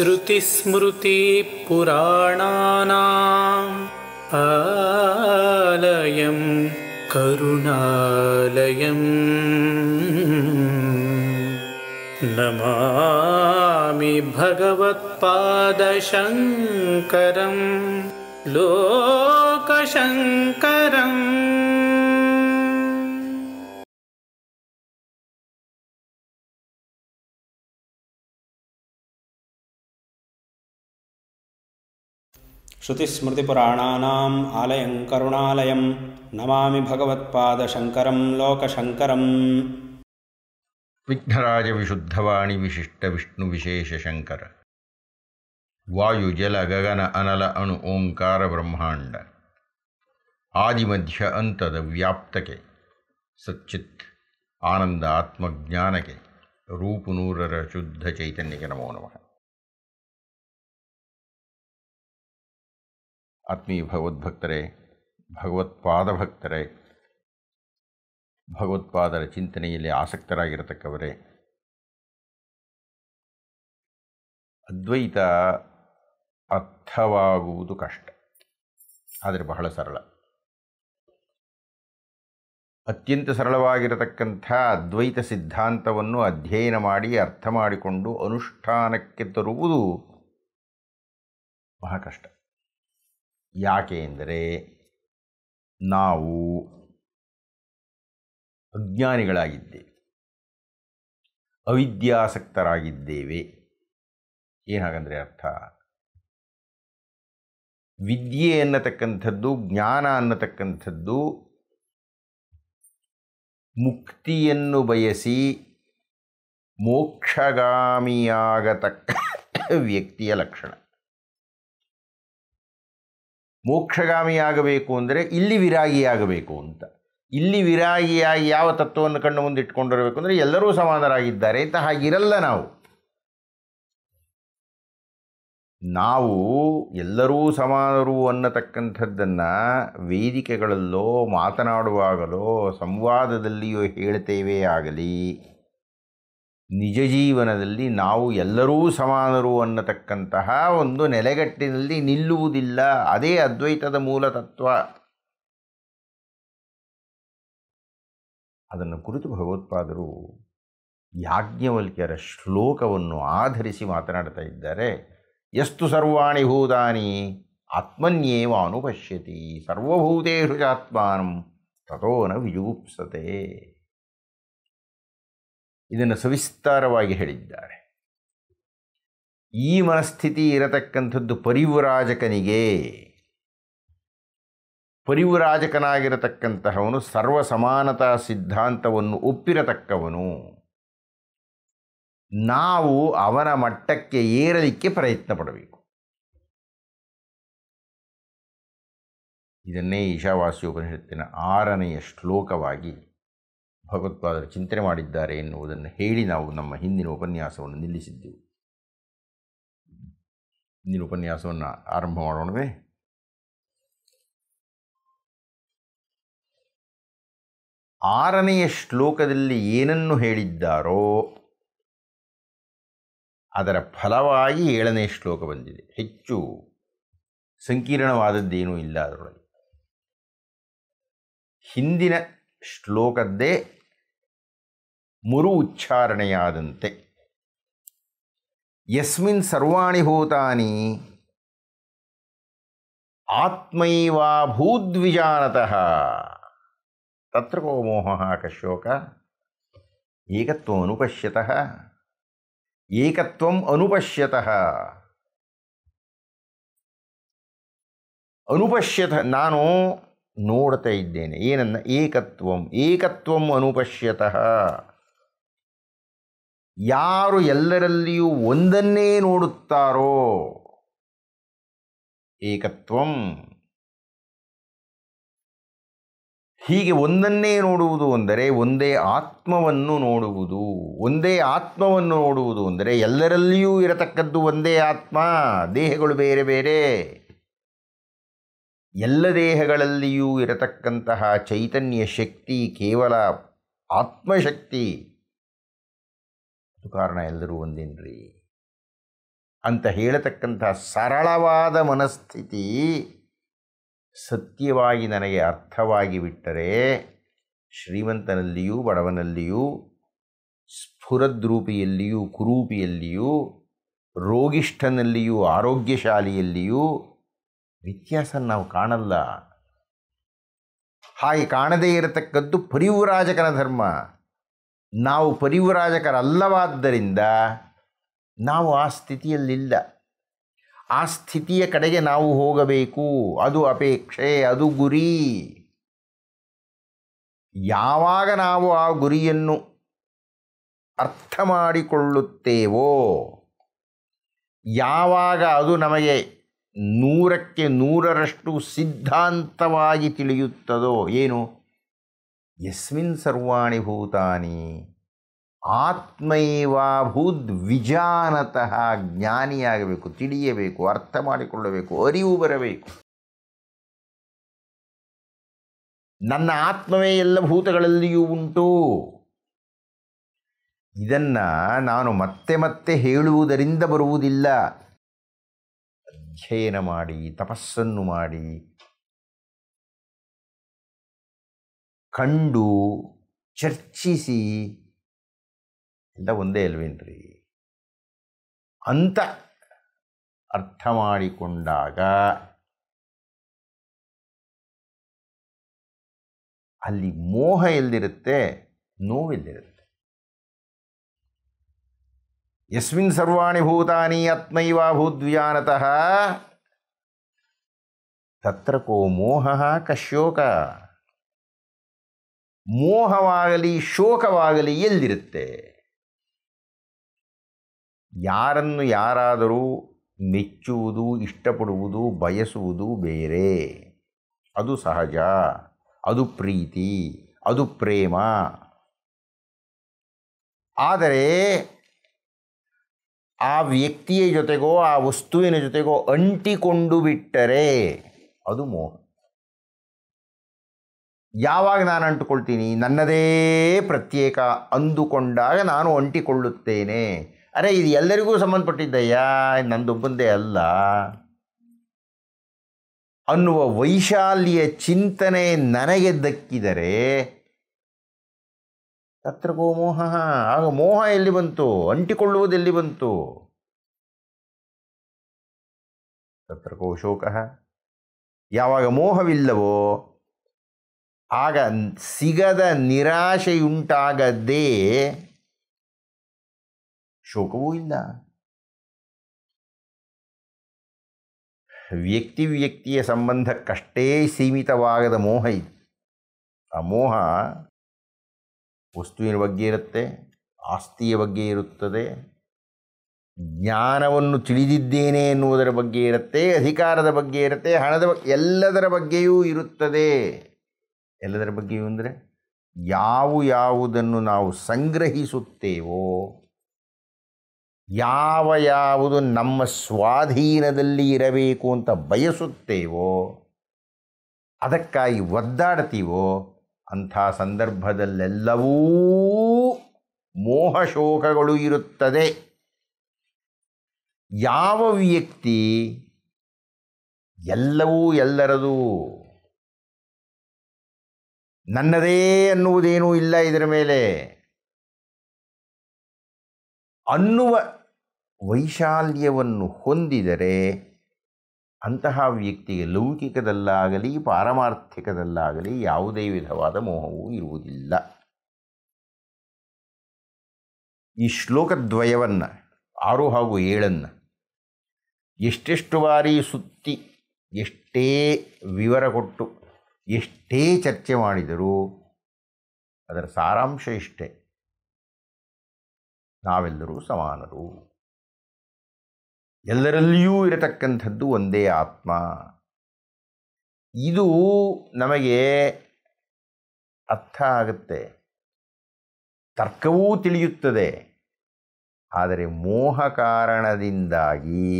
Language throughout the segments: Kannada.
श्रुतिस्मृतिपुराणानाम् आलयं करुणालयम् नमामि भगवत्पादशङ्करं लोकशङ्करम् ಶ್ರುತಿಸ್ಮೃತಿಪುರಾಣಾನಾಂ ಆಲಯಂ ಕರುಣಾಲಯಂ ನಮಾಮಿ ಭಗವತ್ಪಾದಶಂಕರಂ ಲೋಕಶಂಕರಂ ವಿಘ್ನರಾಜ ವಿಶುದ್ಧವಾಣಿ ವಿಶಿಷ್ಟ ವಿಷ್ಣು ವಿಶೇಷ ಶಂಕರ ವಾಯು ಜಲ ಗಗನ ಅನಲ ಅಣು ಓಂಕಾರ ಬ್ರಹ್ಮಾಂಡ ಆದಿಮಧ್ಯ ಅಂತದ ವ್ಯಾಪ್ತಕ್ಕೆ ಸಚ್ಚಿತ್ ಆನಂದ ಆತ್ಮಜ್ಞಾನಕ್ಕೆ ರೂಪುನೂರರ ಶುದ್ಧ ಚೈತನ್ಯಕ್ಕೆ ನಮೋ ನಮಃ ಆತ್ಮೀಯ ಭಗವದ್ಭಕ್ತರೇ ಭಗವತ್ಪಾದ ಭಕ್ತರೇ ಭಗವತ್ಪಾದರ ಚಿಂತನೆಯಲ್ಲಿ ಆಸಕ್ತರಾಗಿರತಕ್ಕವರೇ ಅದ್ವೈತ ಅರ್ಥವಾಗುವುದು ಕಷ್ಟ ಆದರೆ ಬಹಳ ಸರಳ ಅತ್ಯಂತ ಸರಳವಾಗಿರತಕ್ಕಂಥ ಅದ್ವೈತ ಸಿದ್ಧಾಂತವನ್ನು ಅಧ್ಯಯನ ಮಾಡಿ ಅರ್ಥ ಮಾಡಿಕೊಂಡು ಅನುಷ್ಠಾನಕ್ಕೆ ತರುವುದು ಬಹಳ ಕಷ್ಟ ಯಾಕೆಂದರೆ ನಾವು ಅಜ್ಞಾನಿಗಳಾಗಿದ್ದೇವೆ ಅವಿದ್ಯಾಸಕ್ತರಾಗಿದ್ದೇವೆ ಏನಾಗಂದರೆ ಅರ್ಥ ವಿದ್ಯೆ ಅನ್ನತಕ್ಕಂಥದ್ದು ಜ್ಞಾನ ಅನ್ನತಕ್ಕಂಥದ್ದು ಮುಕ್ತಿಯನ್ನು ಬಯಸಿ ಮೋಕ್ಷಗಾಮಿಯಾಗತಕ್ಕ ವ್ಯಕ್ತಿಯ ಲಕ್ಷಣ ಮೋಕ್ಷಗಾಮಿಯಾಗಬೇಕು ಅಂದರೆ ಇಲ್ಲಿ ವಿರಾಗಿಯಾಗಬೇಕು ಅಂತ ಇಲ್ಲಿ ವಿರಾಗಿಯಾಗಿ ಯಾವ ತತ್ವವನ್ನು ಕಣ್ಣು ಮುಂದೆ ಇಟ್ಕೊಂಡಿರಬೇಕು ಅಂದರೆ ಎಲ್ಲರೂ ಸಮಾನರಾಗಿದ್ದಾರೆ ಅಂತ ಹಾಗಿರಲ್ಲ ನಾವು ನಾವು ಎಲ್ಲರೂ ಸಮಾನರು ಅನ್ನತಕ್ಕಂಥದ್ದನ್ನು ವೇದಿಕೆಗಳಲ್ಲೋ ಮಾತನಾಡುವಾಗಲೋ ಸಂವಾದದಲ್ಲಿಯೋ ಹೇಳ್ತೇವೆ ಆಗಲಿ ನಿಜ ಜೀವನದಲ್ಲಿ ನಾವು ಎಲ್ಲರೂ ಸಮಾನರು ಅನ್ನತಕ್ಕಂತಹ ಒಂದು ನೆಲೆಗಟ್ಟಿನಲ್ಲಿ ನಿಲ್ಲುವುದಿಲ್ಲ ಅದೇ ಅದ್ವೈತದ ಮೂಲ ತತ್ವ ಅದನ್ನು ಕುರಿತು ಭಗವತ್ಪಾದರು ಯಾಜ್ಞವಲ್ಕ್ಯರ ಶ್ಲೋಕವನ್ನು ಆಧರಿಸಿ ಮಾತನಾಡ್ತಾ ಇದ್ದಾರೆ ಎಷ್ಟು ಸರ್ವಾಣಿ ಭೂತಾನಿ ಆತ್ಮನ್ಯೇವ ಅನುಪಶ್ಯತಿ ಸರ್ವಭೂತೇಶು ಚಾತ್ಮಾನಂ ತಥೋ ನ ವಿಜುಗುಪ್ಸತೆ ಇದನ್ನು ಸವಿಸ್ತಾರವಾಗಿ ಹೇಳಿದ್ದಾರೆ ಈ ಮನಸ್ಥಿತಿ ಇರತಕ್ಕಂಥದ್ದು ಪರಿವು ಪರಿವ್ರಾಜಕನಾಗಿರತಕ್ಕಂತಹವನು ಸರ್ವ ಸಮಾನತಾ ಸಿದ್ಧಾಂತವನ್ನು ಒಪ್ಪಿರತಕ್ಕವನು ನಾವು ಅವನ ಮಟ್ಟಕ್ಕೆ ಏರಲಿಕ್ಕೆ ಪ್ರಯತ್ನ ಪಡಬೇಕು ಇದನ್ನೇ ಈಶಾವಾಸ್ಯೋಪನಿಷತ್ತಿನ ಆರನೆಯ ಶ್ಲೋಕವಾಗಿ ಭಗವತ್ಪಾದರು ಚಿಂತನೆ ಮಾಡಿದ್ದಾರೆ ಎನ್ನುವುದನ್ನು ಹೇಳಿ ನಾವು ನಮ್ಮ ಹಿಂದಿನ ಉಪನ್ಯಾಸವನ್ನು ನಿಲ್ಲಿಸಿದ್ದೆವು ಹಿಂದಿನ ಉಪನ್ಯಾಸವನ್ನು ಆರಂಭ ಮಾಡೋಣವೇ ಆರನೆಯ ಶ್ಲೋಕದಲ್ಲಿ ಏನನ್ನು ಹೇಳಿದ್ದಾರೋ ಅದರ ಫಲವಾಗಿ ಏಳನೇ ಶ್ಲೋಕ ಬಂದಿದೆ ಹೆಚ್ಚು ಸಂಕೀರ್ಣವಾದದ್ದೇನೂ ಇಲ್ಲ ಅದರೊಳಗೆ ಹಿಂದಿನ ಶ್ಲೋಕದ್ದೇ ಮರು ಉಚ್ಚಾರಣೆಯಾದಂತೆ ಯಸ್ಮಿನ್ ಸರ್ವಾಣಿ ಭೂತಾನಿ ಆತ್ಮೈವಾ ಭೂದ್ವಿಜಾನತಃ ತತ್ರ ಕೋ ಮೋಹ ಕಶ್ಯೋಕ ಏಕತ್ವ ಅನುಪಶ್ಯತಃ ಏಕತ್ವಂ ಅನುಪಶ್ಯತಃ ಅನುಪಶ್ಯತ ನಾನು ನೋಡ್ತಾ ಇದ್ದೇನೆ ಏನನ್ನ ಏಕತ್ವಂ ಏಕತ್ವಂ ಅನುಪಶ್ಯತಃ ಯಾರು ಎಲ್ಲರಲ್ಲಿಯೂ ಒಂದನ್ನೇ ನೋಡುತ್ತಾರೋ ಏಕತ್ವಂ ಹೀಗೆ ಒಂದನ್ನೇ ನೋಡುವುದು ಅಂದರೆ ಒಂದೇ ಆತ್ಮವನ್ನು ನೋಡುವುದು ಒಂದೇ ಆತ್ಮವನ್ನು ನೋಡುವುದು ಅಂದರೆ ಎಲ್ಲರಲ್ಲಿಯೂ ಇರತಕ್ಕದ್ದು ಒಂದೇ ಆತ್ಮ ದೇಹಗಳು ಬೇರೆ ಬೇರೆ ಎಲ್ಲ ದೇಹಗಳಲ್ಲಿಯೂ ಇರತಕ್ಕಂತಹ ಚೈತನ್ಯ ಶಕ್ತಿ ಕೇವಲ ಆತ್ಮಶಕ್ತಿ ಕಾರಣ ಎಲ್ಲರೂ ಒಂದೇನ್ರಿ ಅಂತ ಹೇಳತಕ್ಕಂಥ ಸರಳವಾದ ಮನಸ್ಥಿತಿ ಸತ್ಯವಾಗಿ ನನಗೆ ಅರ್ಥವಾಗಿ ಬಿಟ್ಟರೆ ಶ್ರೀಮಂತನಲ್ಲಿಯೂ ಬಡವನಲ್ಲಿಯೂ ಸ್ಫುರದ್ರೂಪಿಯಲ್ಲಿಯೂ ಕುರೂಪಿಯಲ್ಲಿಯೂ ರೋಗಿಷ್ಠನಲ್ಲಿಯೂ ಆರೋಗ್ಯಶಾಲಿಯಲ್ಲಿಯೂ ವ್ಯತ್ಯಾಸ ನಾವು ಕಾಣಲ್ಲ ಹಾಗೆ ಕಾಣದೇ ಇರತಕ್ಕದ್ದು ಪರಿವುರಾಜಕನ ಧರ್ಮ ನಾವು ಪರಿವ್ರಾಜಕರಲ್ಲವಾದ್ದರಿಂದ ನಾವು ಆ ಸ್ಥಿತಿಯಲ್ಲಿಲ್ಲ ಆ ಸ್ಥಿತಿಯ ಕಡೆಗೆ ನಾವು ಹೋಗಬೇಕು ಅದು ಅಪೇಕ್ಷೆ ಅದು ಗುರಿ ಯಾವಾಗ ನಾವು ಆ ಗುರಿಯನ್ನು ಅರ್ಥ ಮಾಡಿಕೊಳ್ಳುತ್ತೇವೋ ಯಾವಾಗ ಅದು ನಮಗೆ ನೂರಕ್ಕೆ ನೂರರಷ್ಟು ಸಿದ್ಧಾಂತವಾಗಿ ತಿಳಿಯುತ್ತದೋ ಏನು ಯಸ್ಮಿನ್ ಸರ್ವಾಣಿ ಭೂತಾನಿ ಆತ್ಮೈವಾಭೂದ್ ವಿಜಾನತಃ ಜ್ಞಾನಿಯಾಗಬೇಕು ತಿಳಿಯಬೇಕು ಅರ್ಥ ಮಾಡಿಕೊಳ್ಳಬೇಕು ಅರಿವು ಬರಬೇಕು ನನ್ನ ಆತ್ಮವೇ ಎಲ್ಲ ಭೂತಗಳಲ್ಲಿಯೂ ಉಂಟು ಇದನ್ನು ನಾನು ಮತ್ತೆ ಮತ್ತೆ ಹೇಳುವುದರಿಂದ ಬರುವುದಿಲ್ಲ ಅಧ್ಯಯನ ಮಾಡಿ ತಪಸ್ಸನ್ನು ಮಾಡಿ ಕಂಡು ಚರ್ಚಿಸಿ ಅಂತ ಒಂದೇ ಅಲ್ವೇನ್ರಿ ಅಂತ ಅರ್ಥ ಮಾಡಿಕೊಂಡಾಗ ಅಲ್ಲಿ ಮೋಹ ಎಲ್ಲಿರುತ್ತೆ ನೋವೆಲ್ಲಿರುತ್ತೆ ಯಸ್ಮಿನ್ ಸರ್ವಾಣಿ ಭೂತಾನಿ ಆತ್ಮೈವ ಭೂದ್ವಿಯಾನತಃ ತತ್ರ ಕೋ ಮೋಹ ಕಶೋಕ ಮೋಹವಾಗಲಿ ಶೋಕವಾಗಲಿ ಎಲ್ಲಿರುತ್ತೆ ಯಾರನ್ನು ಯಾರಾದರೂ ಮೆಚ್ಚುವುದು ಇಷ್ಟಪಡುವುದು ಬಯಸುವುದು ಬೇರೆ ಅದು ಸಹಜ ಅದು ಪ್ರೀತಿ ಅದು ಪ್ರೇಮ ಆದರೆ ಆ ವ್ಯಕ್ತಿಯ ಜೊತೆಗೋ ಆ ವಸ್ತುವಿನ ಜೊತೆಗೋ ಅಂಟಿಕೊಂಡು ಬಿಟ್ಟರೆ ಅದು ಮೋಹ ಯಾವಾಗ ನಾನು ಅಂಟುಕೊಳ್ತೀನಿ ನನ್ನದೇ ಪ್ರತ್ಯೇಕ ಅಂದುಕೊಂಡಾಗ ನಾನು ಅಂಟಿಕೊಳ್ಳುತ್ತೇನೆ ಅರೆ ಇದು ಎಲ್ಲರಿಗೂ ಸಂಬಂಧಪಟ್ಟಿದ್ದಯ್ಯ ನಂದೊಬ್ಬಂದೇ ಅಲ್ಲ ಅನ್ನುವ ವೈಶಾಲ್ಯ ಚಿಂತನೆ ನನಗೆ ದಕ್ಕಿದರೆ ತತ್ರ ಮೋಹ ಆಗ ಮೋಹ ಎಲ್ಲಿ ಬಂತು ಅಂಟಿಕೊಳ್ಳುವುದೆಲ್ಲಿ ಬಂತು ತತ್ರ ಗೋ ಶೋಕ ಯಾವಾಗ ಮೋಹವಿಲ್ಲವೋ ಆಗ ಸಿಗದ ನಿರಾಶೆಯುಂಟಾಗದೇ ಶೋಕವೂ ಇಲ್ಲ ವ್ಯಕ್ತಿ ವ್ಯಕ್ತಿಯ ಸಂಬಂಧಕ್ಕಷ್ಟೇ ಸೀಮಿತವಾಗದ ಮೋಹ ಇದು ಆ ಮೋಹ ವಸ್ತುವಿನ ಬಗ್ಗೆ ಇರುತ್ತೆ ಆಸ್ತಿಯ ಬಗ್ಗೆ ಇರುತ್ತದೆ ಜ್ಞಾನವನ್ನು ತಿಳಿದಿದ್ದೇನೆ ಎನ್ನುವುದರ ಬಗ್ಗೆ ಇರುತ್ತೆ ಅಧಿಕಾರದ ಬಗ್ಗೆ ಇರುತ್ತೆ ಹಣದ ಎಲ್ಲದರ ಬಗ್ಗೆಯೂ ಇರುತ್ತದೆ ಎಲ್ಲದರ ಬಗ್ಗೆಯೂ ಅಂದರೆ ಯಾವ ಯಾವುದನ್ನು ನಾವು ಸಂಗ್ರಹಿಸುತ್ತೇವೋ ಯಾವ ಯಾವುದು ನಮ್ಮ ಸ್ವಾಧೀನದಲ್ಲಿ ಇರಬೇಕು ಅಂತ ಬಯಸುತ್ತೇವೋ ಅದಕ್ಕಾಗಿ ಒದ್ದಾಡ್ತೀವೋ ಅಂಥ ಸಂದರ್ಭದಲ್ಲೆಲ್ಲವೂ ಮೋಹಶೋಕಗಳು ಇರುತ್ತದೆ ಯಾವ ವ್ಯಕ್ತಿ ಎಲ್ಲವೂ ಎಲ್ಲರದು ನನ್ನದೇ ಅನ್ನುವುದೇನೂ ಇಲ್ಲ ಇದರ ಮೇಲೆ ಅನ್ನುವ ವೈಶಾಲ್ಯವನ್ನು ಹೊಂದಿದರೆ ಅಂತಹ ವ್ಯಕ್ತಿಗೆ ಲೌಕಿಕದಲ್ಲಾಗಲಿ ಪಾರಮಾರ್ಥಿಕದಲ್ಲಾಗಲಿ ಯಾವುದೇ ವಿಧವಾದ ಮೋಹವೂ ಇರುವುದಿಲ್ಲ ಈ ಶ್ಲೋಕದ್ವಯವನ್ನು ಆರು ಹಾಗೂ ಏಳನ್ನು ಎಷ್ಟೆಷ್ಟು ಬಾರಿ ಸುತ್ತಿ ಎಷ್ಟೇ ವಿವರ ಕೊಟ್ಟು ಎಷ್ಟೇ ಚರ್ಚೆ ಮಾಡಿದರೂ ಅದರ ಸಾರಾಂಶ ಇಷ್ಟೇ ನಾವೆಲ್ಲರೂ ಸಮಾನರು ಎಲ್ಲರಲ್ಲಿಯೂ ಇರತಕ್ಕಂಥದ್ದು ಒಂದೇ ಆತ್ಮ ಇದು ನಮಗೆ ಅರ್ಥ ಆಗುತ್ತೆ ತರ್ಕವೂ ತಿಳಿಯುತ್ತದೆ ಆದರೆ ಮೋಹ ಕಾರಣದಿಂದಾಗಿ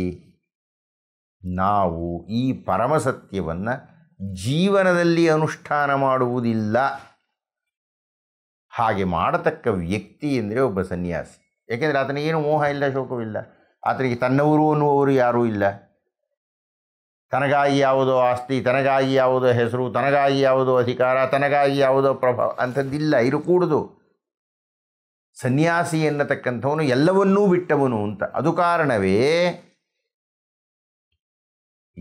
ನಾವು ಈ ಪರಮಸತ್ಯವನ್ನು ಜೀವನದಲ್ಲಿ ಅನುಷ್ಠಾನ ಮಾಡುವುದಿಲ್ಲ ಹಾಗೆ ಮಾಡತಕ್ಕ ವ್ಯಕ್ತಿ ಎಂದರೆ ಒಬ್ಬ ಸನ್ಯಾಸಿ ಏಕೆಂದರೆ ಆತನಿಗೇನು ಮೋಹ ಇಲ್ಲ ಶೋಕವಿಲ್ಲ ಆತನಿಗೆ ತನ್ನವರು ಅನ್ನುವವರು ಯಾರೂ ಇಲ್ಲ ತನಗಾಗಿ ಯಾವುದೋ ಆಸ್ತಿ ತನಗಾಗಿ ಯಾವುದೋ ಹೆಸರು ತನಗಾಗಿ ಯಾವುದೋ ಅಧಿಕಾರ ತನಗಾಗಿ ಯಾವುದೋ ಪ್ರಭಾವ ಅಂಥದ್ದಿಲ್ಲ ಇರಕೂಡದು ಸನ್ಯಾಸಿ ಎನ್ನತಕ್ಕಂಥವನು ಎಲ್ಲವನ್ನೂ ಬಿಟ್ಟವನು ಅಂತ ಅದು ಕಾರಣವೇ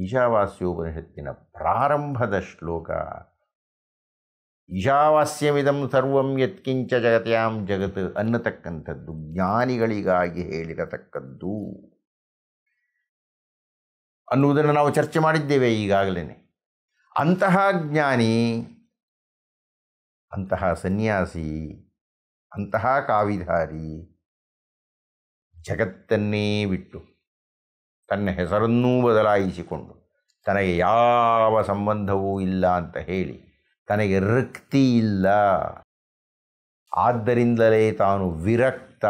ಈಶಾವಾಸ್ಯೋಪನಿಷತ್ತಿನ ಪ್ರಾರಂಭದ ಶ್ಲೋಕ ಈಶಾವಾಸ್ಯಮಿದಂ ಸರ್ವಂ ಯತ್ಕಿಂಚ ಜಗತ್ಯಾಂ ಜಗತ್ ಅನ್ನತಕ್ಕಂಥದ್ದು ಜ್ಞಾನಿಗಳಿಗಾಗಿ ಹೇಳಿರತಕ್ಕದ್ದು ಅನ್ನುವುದನ್ನು ನಾವು ಚರ್ಚೆ ಮಾಡಿದ್ದೇವೆ ಈಗಾಗಲೇ ಅಂತಹ ಜ್ಞಾನಿ ಅಂತಹ ಸನ್ಯಾಸಿ ಅಂತಹ ಕಾವಿಧಾರಿ ಜಗತ್ತನ್ನೇ ಬಿಟ್ಟು ತನ್ನ ಹೆಸರನ್ನೂ ಬದಲಾಯಿಸಿಕೊಂಡು ತನಗೆ ಯಾವ ಸಂಬಂಧವೂ ಇಲ್ಲ ಅಂತ ಹೇಳಿ ತನಗೆ ರಕ್ತಿ ಇಲ್ಲ ಆದ್ದರಿಂದಲೇ ತಾನು ವಿರಕ್ತ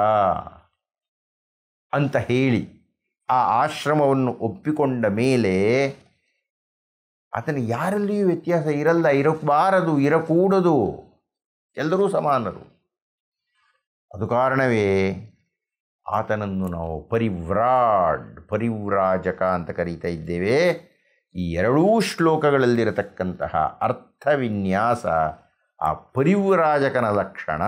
ಅಂತ ಹೇಳಿ ಆ ಆಶ್ರಮವನ್ನು ಒಪ್ಪಿಕೊಂಡ ಮೇಲೆ ಅದನ್ನು ಯಾರಲ್ಲಿಯೂ ವ್ಯತ್ಯಾಸ ಇರಲ್ಲ ಇರಬಾರದು ಇರಕೂಡದು ಎಲ್ಲರೂ ಸಮಾನರು ಅದು ಕಾರಣವೇ ಆತನನ್ನು ನಾವು ಪರಿವ್ರಾಡ್ ಪರಿವ್ರಾಜಕ ಅಂತ ಕರೀತಾ ಇದ್ದೇವೆ ಈ ಎರಡೂ ಶ್ಲೋಕಗಳಲ್ಲಿರತಕ್ಕಂತಹ ಅರ್ಥವಿನ್ಯಾಸ ಆ ಪರಿವ್ರಾಜಕನ ಲಕ್ಷಣ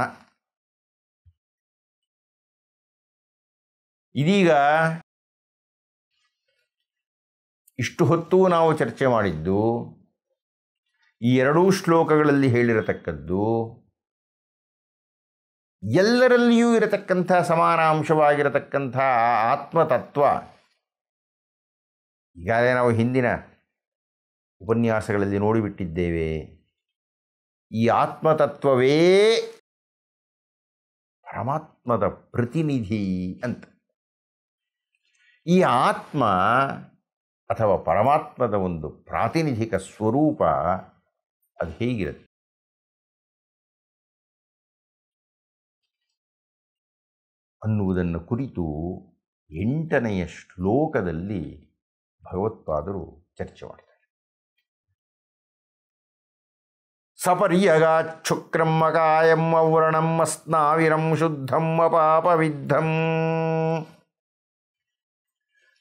ಇದೀಗ ಇಷ್ಟು ಹೊತ್ತು ನಾವು ಚರ್ಚೆ ಮಾಡಿದ್ದು ಈ ಎರಡೂ ಶ್ಲೋಕಗಳಲ್ಲಿ ಹೇಳಿರತಕ್ಕದ್ದು ಎಲ್ಲರಲ್ಲಿಯೂ ಇರತಕ್ಕಂಥ ಸಮಾನಾಂಶವಾಗಿರತಕ್ಕಂಥ ಆ ಆತ್ಮತತ್ವ ಈಗಾಗಲೇ ನಾವು ಹಿಂದಿನ ಉಪನ್ಯಾಸಗಳಲ್ಲಿ ನೋಡಿಬಿಟ್ಟಿದ್ದೇವೆ ಈ ಆತ್ಮತತ್ವವೇ ಪರಮಾತ್ಮದ ಪ್ರತಿನಿಧಿ ಅಂತ ಈ ಆತ್ಮ ಅಥವಾ ಪರಮಾತ್ಮದ ಒಂದು ಪ್ರಾತಿನಿಧಿಕ ಸ್ವರೂಪ ಅದು ಹೇಗಿರುತ್ತೆ ಅನ್ನುವುದನ್ನು ಕುರಿತು ಎಂಟನೆಯ ಶ್ಲೋಕದಲ್ಲಿ ಭಗವತ್ಪಾದರು ಚರ್ಚೆ ಮಾಡ್ತಾರೆ ಸಪರ್ಯಗಾಚ್ಛುಕ್ರಂ ಅಕಾಯಂ ಅವರಣಂ ಅಸ್ನಾವಿರಂ ಶುದ್ಧಂ ಅಪಾಪವಿದ್ಧಂ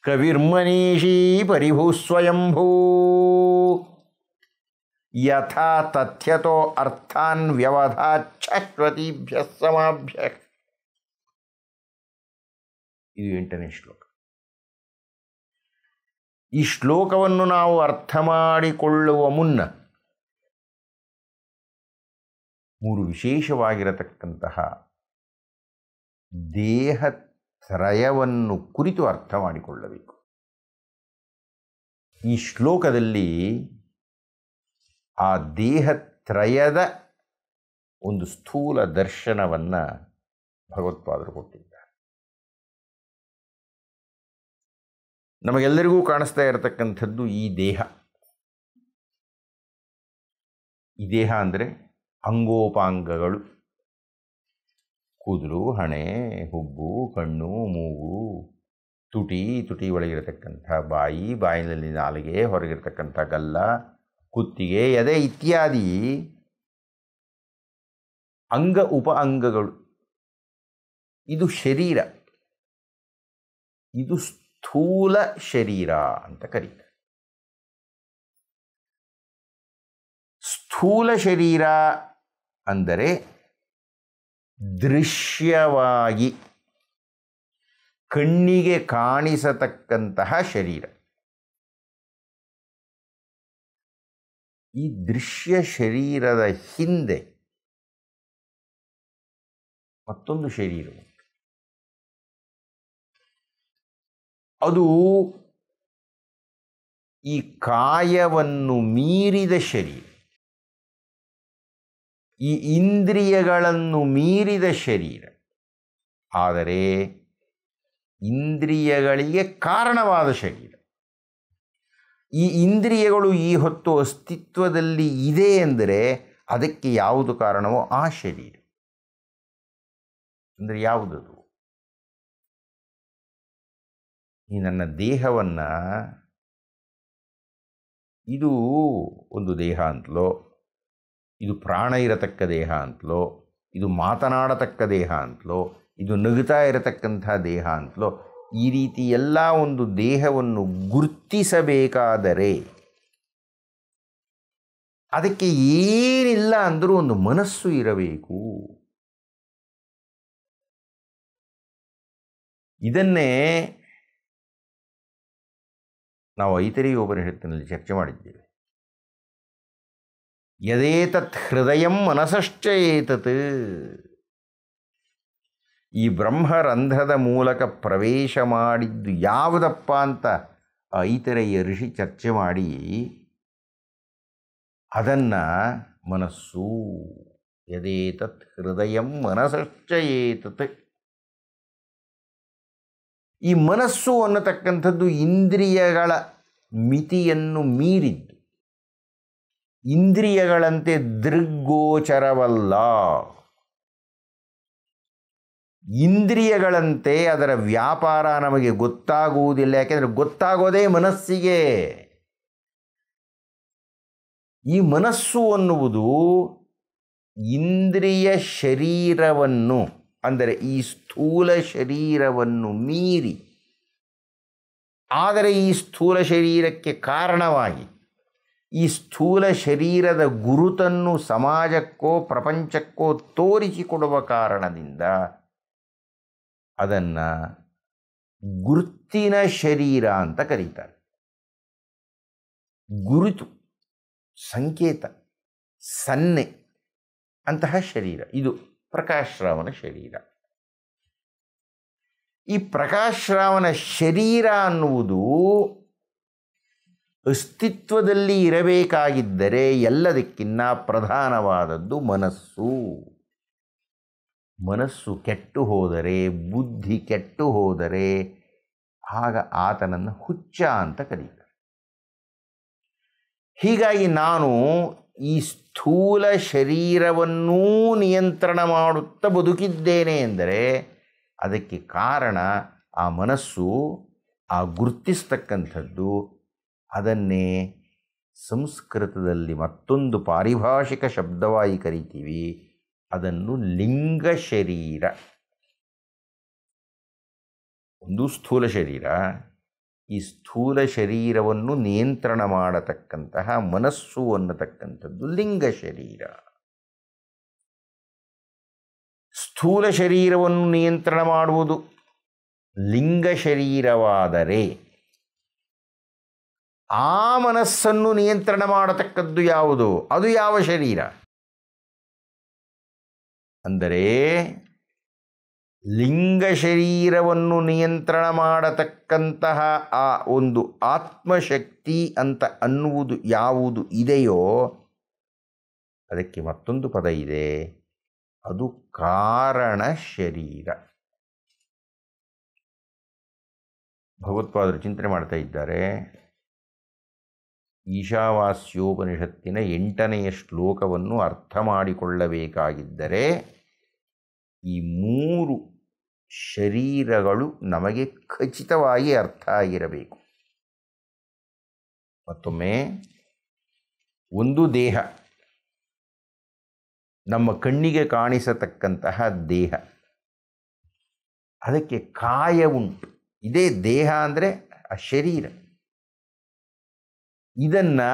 ಕವಿರ್ಮನೀಷೀ ಪರಿಭೂ ಸ್ವಯಂಭೂ ಯಥಾ ತಥ್ಯತೋ ಅರ್ಥಾನ್ ವ್ಯವಧಾಚ್ಛಾಶ್ವತೀಭ್ಯ ಸಮಾಭ್ಯ ಇದು ಎಂಟನೇ ಶ್ಲೋಕ ಈ ಶ್ಲೋಕವನ್ನು ನಾವು ಅರ್ಥ ಮಾಡಿಕೊಳ್ಳುವ ಮುನ್ನ ಮೂರು ವಿಶೇಷವಾಗಿರತಕ್ಕಂತಹ ದೇಹ ತ್ರಯವನ್ನು ಕುರಿತು ಅರ್ಥ ಮಾಡಿಕೊಳ್ಳಬೇಕು ಈ ಶ್ಲೋಕದಲ್ಲಿ ಆ ದೇಹತ್ರಯದ ಒಂದು ಸ್ಥೂಲ ದರ್ಶನವನ್ನು ಭಗವತ್ಪಾದರು ಕೊಟ್ಟಿದೆ ನಮಗೆಲ್ಲರಿಗೂ ಕಾಣಿಸ್ತಾ ಇರತಕ್ಕಂಥದ್ದು ಈ ದೇಹ ಈ ದೇಹ ಅಂದರೆ ಅಂಗೋಪಾಂಗಗಳು ಕೂದಲು ಹಣೆ ಹುಬ್ಬು ಕಣ್ಣು ಮೂಗು ತುಟಿ ತುಟಿ ಒಳಗಿರತಕ್ಕಂಥ ಬಾಯಿ ಬಾಯಿನಲ್ಲಿ ನಾಲಿಗೆ ಹೊರಗಿರತಕ್ಕಂಥ ಗಲ್ಲ ಕುತ್ತಿಗೆ ಎದೆ ಇತ್ಯಾದಿ ಅಂಗ ಉಪ ಅಂಗಗಳು ಇದು ಶರೀರ ಇದು ಸ್ಥೂಲ ಶರೀರ ಅಂತ ಕರೀತಾರೆ ಸ್ಥೂಲ ಶರೀರ ಅಂದರೆ ದೃಶ್ಯವಾಗಿ ಕಣ್ಣಿಗೆ ಕಾಣಿಸತಕ್ಕಂತಹ ಶರೀರ ಈ ದೃಶ್ಯ ಶರೀರದ ಹಿಂದೆ ಮತ್ತೊಂದು ಶರೀರವು ಅದು ಈ ಕಾಯವನ್ನು ಮೀರಿದ ಶರೀರ ಈ ಇಂದ್ರಿಯಗಳನ್ನು ಮೀರಿದ ಶರೀರ ಆದರೆ ಇಂದ್ರಿಯಗಳಿಗೆ ಕಾರಣವಾದ ಶರೀರ ಈ ಇಂದ್ರಿಯಗಳು ಈ ಹೊತ್ತು ಅಸ್ತಿತ್ವದಲ್ಲಿ ಇದೆ ಎಂದರೆ ಅದಕ್ಕೆ ಯಾವುದು ಕಾರಣವೋ ಆ ಶರೀರ ಅಂದರೆ ಯಾವುದದು ಈ ನನ್ನ ದೇಹವನ್ನು ಇದು ಒಂದು ದೇಹ ಅಂತಲೋ ಇದು ಪ್ರಾಣ ಇರತಕ್ಕ ದೇಹ ಅಂತಲೋ ಇದು ಮಾತನಾಡತಕ್ಕ ದೇಹ ಅಂತಲೋ ಇದು ನಗುತ್ತಾ ಇರತಕ್ಕಂಥ ದೇಹ ಅಂತಲೋ ಈ ರೀತಿ ಎಲ್ಲ ಒಂದು ದೇಹವನ್ನು ಗುರ್ತಿಸಬೇಕಾದರೆ ಅದಕ್ಕೆ ಏನಿಲ್ಲ ಅಂದರೂ ಒಂದು ಮನಸ್ಸು ಇರಬೇಕು ಇದನ್ನೇ ನಾವು ಐತರಿ ಉಪನಿಷತ್ತಿನಲ್ಲಿ ಚರ್ಚೆ ಮಾಡಿದ್ದೇವೆ ಯದೇತತ್ ಹೃದಯ ಮನಸಶ್ಚ ಏತತ್ ಈ ಬ್ರಹ್ಮರಂಧ್ರದ ಮೂಲಕ ಪ್ರವೇಶ ಮಾಡಿದ್ದು ಯಾವುದಪ್ಪ ಅಂತ ಐತರೆಯ ಋಷಿ ಚರ್ಚೆ ಮಾಡಿ ಅದನ್ನು ಮನಸ್ಸು ಯದೇತತ್ ಹೃದಯ ಮನಸಶ್ಚ ಏತತ್ ಈ ಮನಸ್ಸು ಅನ್ನತಕ್ಕಂಥದ್ದು ಇಂದ್ರಿಯಗಳ ಮಿತಿಯನ್ನು ಮೀರಿದ್ದು ಇಂದ್ರಿಯಗಳಂತೆ ದೃಗ್ಗೋಚರವಲ್ಲ ಇಂದ್ರಿಯಗಳಂತೆ ಅದರ ವ್ಯಾಪಾರ ನಮಗೆ ಗೊತ್ತಾಗುವುದಿಲ್ಲ ಯಾಕೆಂದರೆ ಗೊತ್ತಾಗೋದೇ ಮನಸ್ಸಿಗೆ ಈ ಮನಸ್ಸು ಅನ್ನುವುದು ಇಂದ್ರಿಯ ಶರೀರವನ್ನು ಅಂದರೆ ಈ ಸ್ಥೂಲ ಶರೀರವನ್ನು ಮೀರಿ ಆದರೆ ಈ ಸ್ಥೂಲ ಶರೀರಕ್ಕೆ ಕಾರಣವಾಗಿ ಈ ಸ್ಥೂಲ ಶರೀರದ ಗುರುತನ್ನು ಸಮಾಜಕ್ಕೋ ಪ್ರಪಂಚಕ್ಕೋ ತೋರಿಸಿಕೊಡುವ ಕಾರಣದಿಂದ ಅದನ್ನು ಗುರುತಿನ ಶರೀರ ಅಂತ ಕರೀತಾರೆ ಗುರುತು ಸಂಕೇತ ಸನ್ನೆ ಅಂತಹ ಶರೀರ ಇದು ಪ್ರಕಾಶ್ರಾವನ ಶರೀರ ಈ ಪ್ರಕಾಶ್ರಾವನ ಶರೀರ ಅನ್ನುವುದು ಅಸ್ತಿತ್ವದಲ್ಲಿ ಇರಬೇಕಾಗಿದ್ದರೆ ಎಲ್ಲದಕ್ಕಿನ್ನ ಪ್ರಧಾನವಾದದ್ದು ಮನಸ್ಸು ಮನಸ್ಸು ಕೆಟ್ಟು ಹೋದರೆ ಬುದ್ಧಿ ಕೆಟ್ಟು ಹೋದರೆ ಆಗ ಆತನನ್ನು ಹುಚ್ಚ ಅಂತ ಕರೀತಾರೆ ಹೀಗಾಗಿ ನಾನು ಈ ಸ್ಥೂಲ ಶರೀರವನ್ನೂ ನಿಯಂತ್ರಣ ಮಾಡುತ್ತಾ ಬದುಕಿದ್ದೇನೆ ಎಂದರೆ ಅದಕ್ಕೆ ಕಾರಣ ಆ ಮನಸ್ಸು ಆ ಗುರುತಿಸ್ತಕ್ಕಂಥದ್ದು ಅದನ್ನೇ ಸಂಸ್ಕೃತದಲ್ಲಿ ಮತ್ತೊಂದು ಪಾರಿಭಾಷಿಕ ಶಬ್ದವಾಗಿ ಕರಿತೀವಿ ಅದನ್ನು ಲಿಂಗ ಶರೀರ ಒಂದು ಸ್ಥೂಲ ಶರೀರ ಈ ಸ್ಥೂಲ ಶರೀರವನ್ನು ನಿಯಂತ್ರಣ ಮಾಡತಕ್ಕಂತಹ ಮನಸ್ಸು ಅನ್ನತಕ್ಕಂಥದ್ದು ಲಿಂಗ ಶರೀರ ಸ್ಥೂಲ ಶರೀರವನ್ನು ನಿಯಂತ್ರಣ ಮಾಡುವುದು ಲಿಂಗ ಶರೀರವಾದರೆ ಆ ಮನಸ್ಸನ್ನು ನಿಯಂತ್ರಣ ಮಾಡತಕ್ಕದ್ದು ಯಾವುದು ಅದು ಯಾವ ಶರೀರ ಅಂದರೆ ಲಿಂಗ ಶರೀರವನ್ನು ನಿಯಂತ್ರಣ ಮಾಡತಕ್ಕಂತಹ ಆ ಒಂದು ಆತ್ಮಶಕ್ತಿ ಅಂತ ಅನ್ನುವುದು ಯಾವುದು ಇದೆಯೋ ಅದಕ್ಕೆ ಮತ್ತೊಂದು ಪದ ಇದೆ ಅದು ಕಾರಣ ಶರೀರ ಭಗವತ್ಪಾದರು ಚಿಂತನೆ ಮಾಡ್ತಾ ಇದ್ದಾರೆ ಈಶಾವಾಸ್ಯೋಪನಿಷತ್ತಿನ ಎಂಟನೆಯ ಶ್ಲೋಕವನ್ನು ಅರ್ಥ ಮಾಡಿಕೊಳ್ಳಬೇಕಾಗಿದ್ದರೆ ಈ ಮೂರು ಶರೀರಗಳು ನಮಗೆ ಖಚಿತವಾಗಿ ಅರ್ಥ ಆಗಿರಬೇಕು ಮತ್ತೊಮ್ಮೆ ಒಂದು ದೇಹ ನಮ್ಮ ಕಣ್ಣಿಗೆ ಕಾಣಿಸತಕ್ಕಂತಹ ದೇಹ ಅದಕ್ಕೆ ಕಾಯ ಉಂಟು ಇದೇ ದೇಹ ಅಂದರೆ ಆ ಶರೀರ ಇದನ್ನು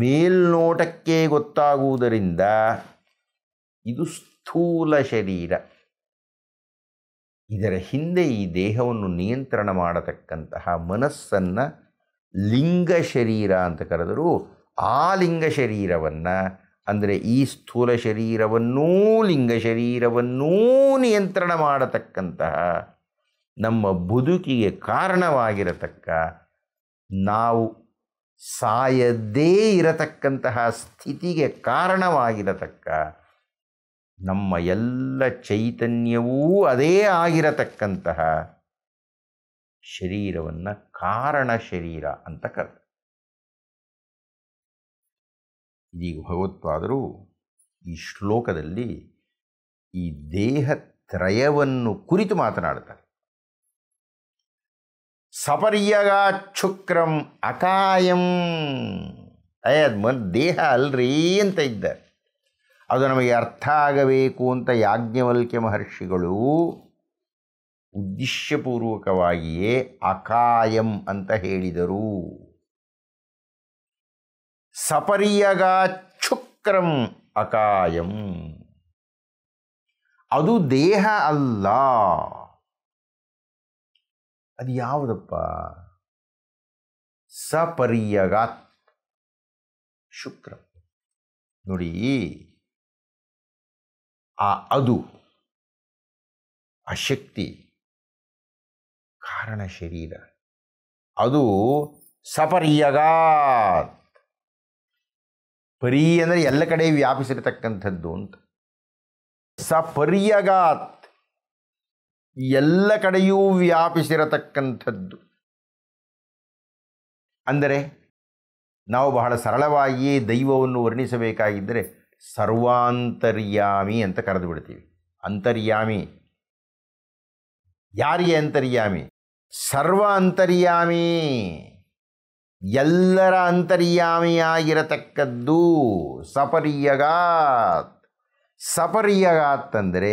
ಮೇಲ್ನೋಟಕ್ಕೆ ಗೊತ್ತಾಗುವುದರಿಂದ ಇದು ಸ್ಥೂಲ ಶರೀರ ಇದರ ಹಿಂದೆ ಈ ದೇಹವನ್ನು ನಿಯಂತ್ರಣ ಮಾಡತಕ್ಕಂತಹ ಮನಸ್ಸನ್ನು ಲಿಂಗ ಶರೀರ ಅಂತ ಕರೆದರೂ ಆ ಲಿಂಗ ಶರೀರವನ್ನು ಅಂದರೆ ಈ ಸ್ಥೂಲ ಶರೀರವನ್ನೂ ಲಿಂಗ ಶರೀರವನ್ನೂ ನಿಯಂತ್ರಣ ಮಾಡತಕ್ಕಂತಹ ನಮ್ಮ ಬದುಕಿಗೆ ಕಾರಣವಾಗಿರತಕ್ಕ ನಾವು ಸಾಯದೇ ಇರತಕ್ಕಂತಹ ಸ್ಥಿತಿಗೆ ಕಾರಣವಾಗಿರತಕ್ಕ ನಮ್ಮ ಎಲ್ಲ ಚೈತನ್ಯವೂ ಅದೇ ಆಗಿರತಕ್ಕಂತಹ ಶರೀರವನ್ನು ಕಾರಣ ಶರೀರ ಅಂತ ಕರೆದ ಇದೀಗ ಭಗವತ್ವಾದರೂ ಈ ಶ್ಲೋಕದಲ್ಲಿ ಈ ದೇಹ ತ್ರಯವನ್ನು ಕುರಿತು ಮಾತನಾಡ್ತಾರೆ ಸಪರ್ಯಗಾಕ್ಷುಕ್ರಂ ಅಕಾಯಂ ಅಯ್ಯ ದೇಹ ಅಲ್ರಿ ಅಂತ ಇದ್ದಾರೆ ಅದು ನಮಗೆ ಅರ್ಥ ಆಗಬೇಕು ಅಂತ ಯಾಜ್ಞವಲ್ಕ್ಯ ಮಹರ್ಷಿಗಳು ಉದ್ದೇಶಪೂರ್ವಕವಾಗಿಯೇ ಅಕಾಯಂ ಅಂತ ಹೇಳಿದರು ಚುಕ್ರಂ ಅಕಾಯಂ ಅದು ದೇಹ ಅಲ್ಲ ಅದು ಯಾವುದಪ್ಪ ಸಪರ್ಯಗಾತ್ ಶುಕ್ರ ನೋಡಿ ಆ ಅದು ಆ ಶಕ್ತಿ ಕಾರಣ ಶರೀರ ಅದು ಸಪರ್ಯಗಾತ್ ಪರಿ ಅಂದರೆ ಎಲ್ಲ ಕಡೆ ವ್ಯಾಪಿಸಿರತಕ್ಕಂಥದ್ದು ಅಂತ ಸಪರ್ಯಗಾತ್ ಎಲ್ಲ ಕಡೆಯೂ ವ್ಯಾಪಿಸಿರತಕ್ಕಂಥದ್ದು ಅಂದರೆ ನಾವು ಬಹಳ ಸರಳವಾಗಿಯೇ ದೈವವನ್ನು ವರ್ಣಿಸಬೇಕಾಗಿದ್ದರೆ ಸರ್ವಾಂತರ್ಯಾಮಿ ಅಂತ ಕರೆದು ಬಿಡ್ತೀವಿ ಅಂತರ್ಯಾಮಿ ಯಾರಿಗೆ ಅಂತರ್ಯಾಮಿ ಸರ್ವ ಅಂತರ್ಯಾಮಿ ಎಲ್ಲರ ಅಂತರ್ಯಾಮಿಯಾಗಿರತಕ್ಕದ್ದು ಸಪರ್ಯಗಾತ್ ಸಪರ್ಯಗಾತ್ ಅಂದರೆ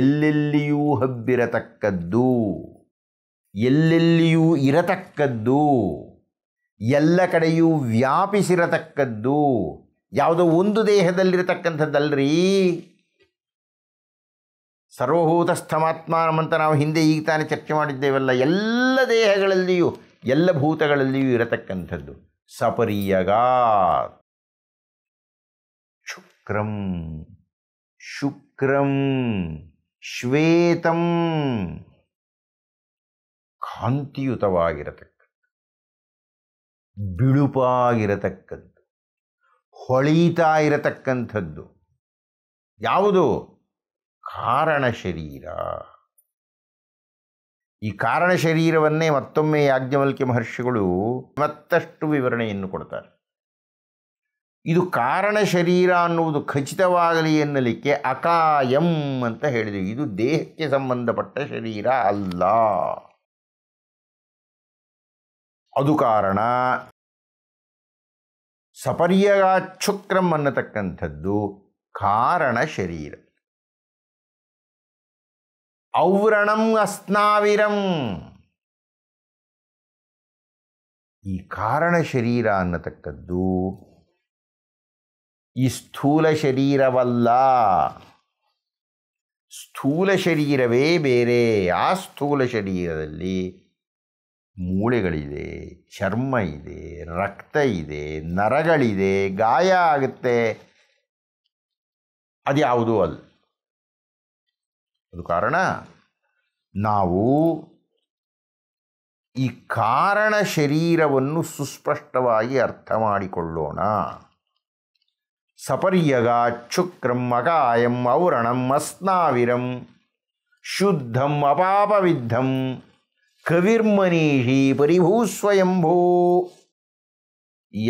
ಎಲ್ಲೆಲ್ಲಿಯೂ ಹಬ್ಬಿರತಕ್ಕದ್ದು ಎಲ್ಲೆಲ್ಲಿಯೂ ಇರತಕ್ಕದ್ದು ಎಲ್ಲ ಕಡೆಯೂ ವ್ಯಾಪಿಸಿರತಕ್ಕದ್ದು ಯಾವುದೋ ಒಂದು ದೇಹದಲ್ಲಿರತಕ್ಕಂಥದ್ದಲ್ರಿ ಸರ್ವಭೂತ ಸ್ಥಮಾತ್ಮನಂತ ನಾವು ಹಿಂದೆ ಈಗ ತಾನೇ ಚರ್ಚೆ ಮಾಡಿದ್ದೇವಲ್ಲ ಎಲ್ಲ ದೇಹಗಳಲ್ಲಿಯೂ ಎಲ್ಲ ಭೂತಗಳಲ್ಲಿಯೂ ಇರತಕ್ಕಂಥದ್ದು ಸಪರಿಯಗಾ ಶುಕ್ರಂ ಶುಕ್ರಂ ಶ್ವೇತಂ ಕಾಂತಿಯುತವಾಗಿರತಕ್ಕಂಥ ಬಿಳುಪಾಗಿರತಕ್ಕಂಥ ಹೊಳೀತಾ ಇರತಕ್ಕಂಥದ್ದು ಯಾವುದು ಕಾರಣ ಶರೀರ ಈ ಕಾರಣ ಶರೀರವನ್ನೇ ಮತ್ತೊಮ್ಮೆ ಯಾಜ್ಞವಲ್ಕಿ ಮಹರ್ಷಿಗಳು ಮತ್ತಷ್ಟು ವಿವರಣೆಯನ್ನು ಕೊಡ್ತಾರೆ ಇದು ಕಾರಣ ಶರೀರ ಅನ್ನುವುದು ಖಚಿತವಾಗಲಿ ಎನ್ನಲಿಕ್ಕೆ ಅಕಾಯಂ ಅಂತ ಹೇಳಿದೆ ಇದು ದೇಹಕ್ಕೆ ಸಂಬಂಧಪಟ್ಟ ಶರೀರ ಅಲ್ಲ ಅದು ಕಾರಣ ಸಪರ್ಯಗಾಚ್ಛುಕ್ರಂ ಅನ್ನತಕ್ಕಂಥದ್ದು ಕಾರಣ ಶರೀರ ಔವ್ರಣಂ ಅಸ್ನಾವಿರಂ ಈ ಕಾರಣ ಶರೀರ ಅನ್ನತಕ್ಕದ್ದು ಈ ಸ್ಥೂಲ ಶರೀರವಲ್ಲ ಸ್ಥೂಲ ಶರೀರವೇ ಬೇರೆ ಆ ಸ್ಥೂಲ ಶರೀರದಲ್ಲಿ ಮೂಳೆಗಳಿದೆ ಚರ್ಮ ಇದೆ ರಕ್ತ ಇದೆ ನರಗಳಿದೆ ಗಾಯ ಆಗುತ್ತೆ ಯಾವುದೂ ಅಲ್ಲ ಅದು ಕಾರಣ ನಾವು ಈ ಕಾರಣ ಶರೀರವನ್ನು ಸುಸ್ಪಷ್ಟವಾಗಿ ಅರ್ಥ ಮಾಡಿಕೊಳ್ಳೋಣ ಸಪರ್ಯಗ ಚುಕ್ರಂ ಮಗಾಯಂ ಔರಣಂ ಅಸ್ನಾವಿರಂ ಶುದ್ಧಂ ಅಪಾಪವಿದ್ಧಂ ಕವಿರ್ಮನೀಹಿ ಸ್ವಯಂಭೂ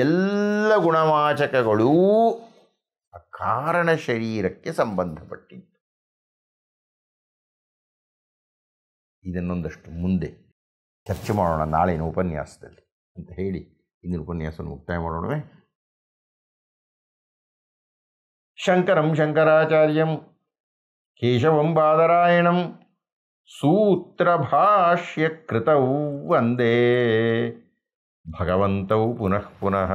ಎಲ್ಲ ಗುಣವಾಚಕಗಳೂ ಕಾರಣ ಶರೀರಕ್ಕೆ ಸಂಬಂಧಪಟ್ಟಿದ್ದು ಇದನ್ನೊಂದಷ್ಟು ಮುಂದೆ ಚರ್ಚೆ ಮಾಡೋಣ ನಾಳಿನ ಉಪನ್ಯಾಸದಲ್ಲಿ ಅಂತ ಹೇಳಿ ಇಂದಿನ ಉಪನ್ಯಾಸವನ್ನು ಮುಕ್ತಾಯ ಮಾಡೋಣವೇ ಶಂಕರಂ ಶಂಕರಾಚಾರ್ಯಂ ಕೇಶವಂ ಬಾದರಾಯಣಂ सूत्रभाष्यकृतौ वन्दे भगवन्तौ पुनः पुनः